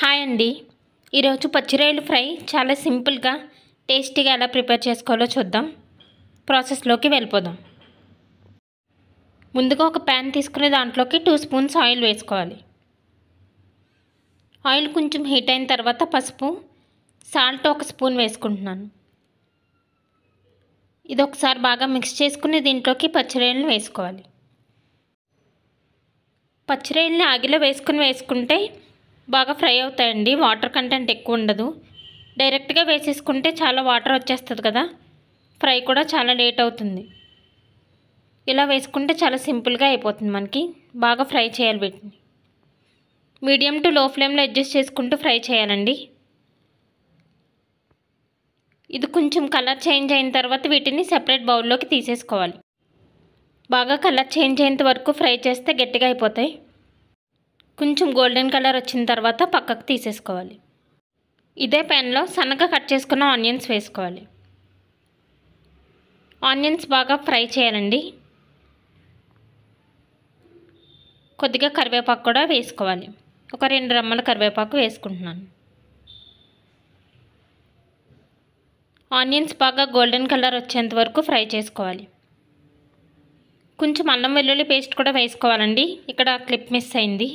hi అండి ఈరోజు పచ్చిరాయలు fry చాలా సింపుల్గా టేస్టీగా ఎలా ప్రిపేర్ చేసుకోవాలో చూద్దాం ప్రాసెస్లోకి వెళ్ళిపోదాం ముందుగా ఒక ప్యాన్ తీసుకుని దాంట్లోకి టూ స్పూన్స్ ఆయిల్ వేసుకోవాలి ఆయిల్ కొంచెం హీట్ అయిన తర్వాత పసుపు సాల్ట్ ఒక స్పూన్ వేసుకుంటున్నాను ఇది ఒకసారి బాగా మిక్స్ చేసుకుని దీంట్లోకి పచ్చిరాయలను వేసుకోవాలి పచ్చిరాయలను ఆగిలో వేసుకుని వేసుకుంటే బాగా ఫ్రై అవుతాయండి వాటర్ కంటెంట్ ఎక్కువ ఉండదు డైరెక్ట్గా వేసేసుకుంటే చాలా వాటర్ వచ్చేస్తుంది కదా ఫ్రై కూడా చాలా లేట్ అవుతుంది ఇలా వేసుకుంటే చాలా సింపుల్గా అయిపోతుంది మనకి బాగా ఫ్రై చేయాలి వీటిని మీడియం టు లో ఫ్లేమ్లో అడ్జస్ట్ చేసుకుంటూ ఫ్రై చేయాలండి ఇది కొంచెం కలర్ చేంజ్ అయిన తర్వాత వీటిని సెపరేట్ బౌల్లోకి తీసేసుకోవాలి బాగా కలర్ చేంజ్ అయ్యేంత వరకు ఫ్రై చేస్తే గట్టిగా అయిపోతాయి కొంచెం గోల్డెన్ కలర్ వచ్చిన తర్వాత పక్కకు తీసేసుకోవాలి ఇదే పెన్లో సన్నగా కట్ చేసుకున్న ఆనియన్స్ వేసుకోవాలి ఆనియన్స్ బాగా ఫ్రై చేయాలండి కొద్దిగా కరివేపాకు కూడా వేసుకోవాలి ఒక రెండు రమ్మల కరివేపాకు వేసుకుంటున్నాను ఆనియన్స్ బాగా గోల్డెన్ కలర్ వచ్చేంత వరకు ఫ్రై చేసుకోవాలి కొంచెం అల్లం వెల్లుల్లి పేస్ట్ కూడా వేసుకోవాలండి ఇక్కడ క్లిప్ మిస్ అయింది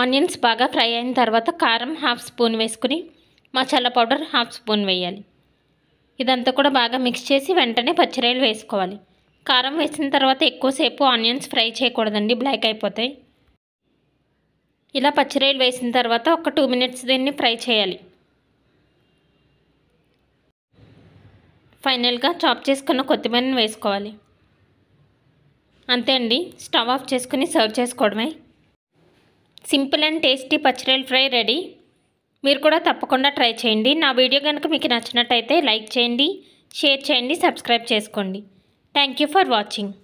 ఆనియన్స్ బాగా ఫ్రై అయిన తర్వాత కారం హాఫ్ స్పూన్ వేసుకుని మసాలా పౌడర్ హాఫ్ స్పూన్ వేయాలి ఇదంతా కూడా బాగా మిక్స్ చేసి వెంటనే పచ్చిరాయలు వేసుకోవాలి కారం వేసిన తర్వాత ఎక్కువసేపు ఆనియన్స్ ఫ్రై చేయకూడదండి బ్లాక్ అయిపోతాయి ఇలా పచ్చిరాయలు వేసిన తర్వాత ఒక టూ మినిట్స్ దీన్ని ఫ్రై చేయాలి ఫైనల్గా చాప్ చేసుకున్న కొత్తిమీరని వేసుకోవాలి అంతే అండి స్టవ్ ఆఫ్ చేసుకుని సర్వ్ చేసుకోవడమే సింపుల్ అండ్ టేస్టీ పచ్చిరల్ ఫ్రై రెడీ మీరు కూడా తప్పకుండా ట్రై చేయండి నా వీడియో కనుక మీకు నచ్చినట్టయితే లైక్ చేయండి షేర్ చేయండి సబ్స్క్రైబ్ చేసుకోండి థ్యాంక్ ఫర్ వాచింగ్